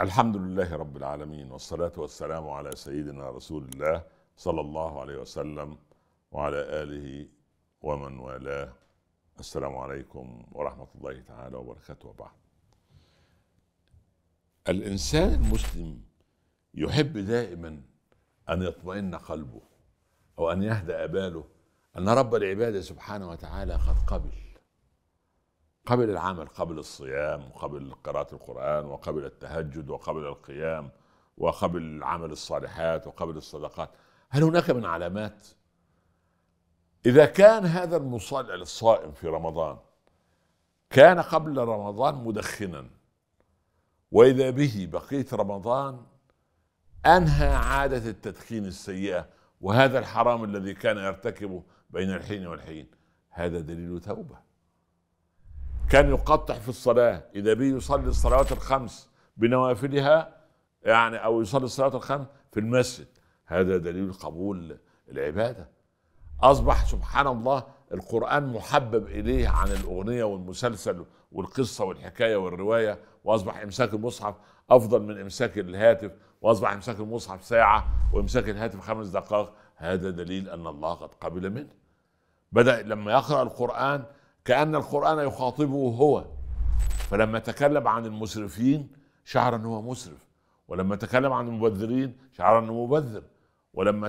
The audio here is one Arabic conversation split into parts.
الحمد لله رب العالمين والصلاة والسلام على سيدنا رسول الله صلى الله عليه وسلم وعلى آله ومن والاه السلام عليكم ورحمة الله تعالى وبركاته وبعد الإنسان المسلم يحب دائما أن يطمئن قلبه أو أن يهدأ باله أن رب العبادة سبحانه وتعالى قد قبل قبل العمل قبل الصيام وقبل قراءة القرآن وقبل التهجد وقبل القيام وقبل عمل الصالحات وقبل الصدقات هل هناك من علامات إذا كان هذا المصلي الصائم في رمضان كان قبل رمضان مدخنا وإذا به بقية رمضان أنهى عادة التدخين السيئة وهذا الحرام الذي كان يرتكبه بين الحين والحين هذا دليل توبه كان يقطع في الصلاة إذا به يصلي الصلوات الخمس بنوافلها يعني أو يصلي الصلوات الخمس في المسجد هذا دليل قبول العبادة أصبح سبحان الله القرآن محبب إليه عن الأغنية والمسلسل والقصة والحكاية والرواية وأصبح إمساك المصحف أفضل من إمساك الهاتف وأصبح إمساك المصحف ساعة وإمساك الهاتف خمس دقائق هذا دليل أن الله قد قبل منه بدأ لما يقرأ القرآن كأن القرآن يخاطبه هو فلما تكلم عن المسرفين شعر أنه هو مسرف ولما تكلم عن المبذرين شعر أنه مبذر ولما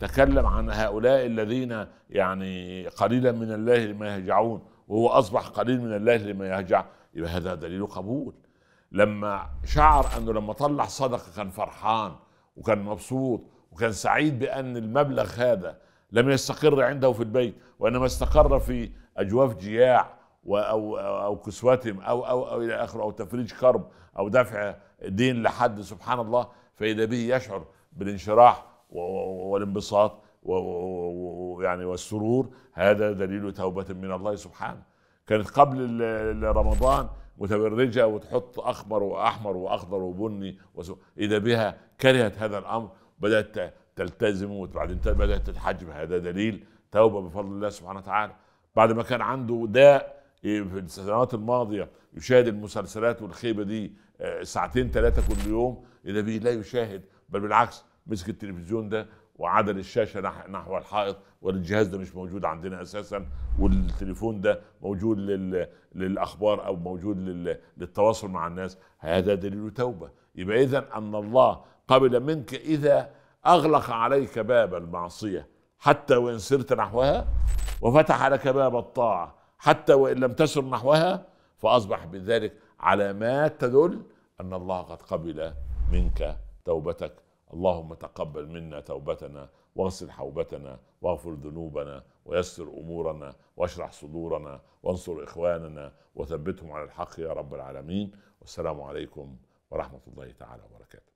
تكلم عن هؤلاء الذين يعني قليلا من الله لما يهجعون وهو أصبح قليل من الله لما يهجع يبقى هذا دليل قبول لما شعر أنه لما طلع صدقة كان فرحان وكان مبسوط وكان سعيد بأن المبلغ هذا لم يستقر عنده في البيت وإنما استقر في اجواف جياع او او كسوتهم او او او الى اخره او تفريج كرب او دفع دين لحد سبحان الله فاذا به يشعر بالانشراح والانبساط ويعني والسرور هذا دليل توبة من الله سبحانه كانت قبل رمضان متبرجة وتحط أخمر وأحمر وأخضر وبني إذا بها كرهت هذا الأمر بدأت تلتزم وبعدين بدأت تتحجب هذا دليل توبة بفضل الله سبحانه وتعالى بعد ما كان عنده داء في السنوات الماضيه يشاهد المسلسلات والخيبه دي آه، ساعتين ثلاثه كل يوم اذا بيه لا يشاهد بل بالعكس مسك التلفزيون ده وعدل الشاشه نحو الحائط والجهاز ده مش موجود عندنا اساسا والتليفون ده موجود للاخبار او موجود للتواصل مع الناس هذا دليل توبه يبقى اذا ان الله قبل منك اذا اغلق عليك باب المعصيه حتى وإن سرت نحوها وفتح لك باب الطاعة حتى وإن لم تسر نحوها فأصبح بذلك علامات تدل أن الله قد قبل منك توبتك اللهم تقبل منا توبتنا واغسل حوبتنا واغفر ذنوبنا ويسر امورنا واشرح صدورنا وانصر اخواننا وثبتهم على الحق يا رب العالمين والسلام عليكم ورحمه الله تعالى وبركاته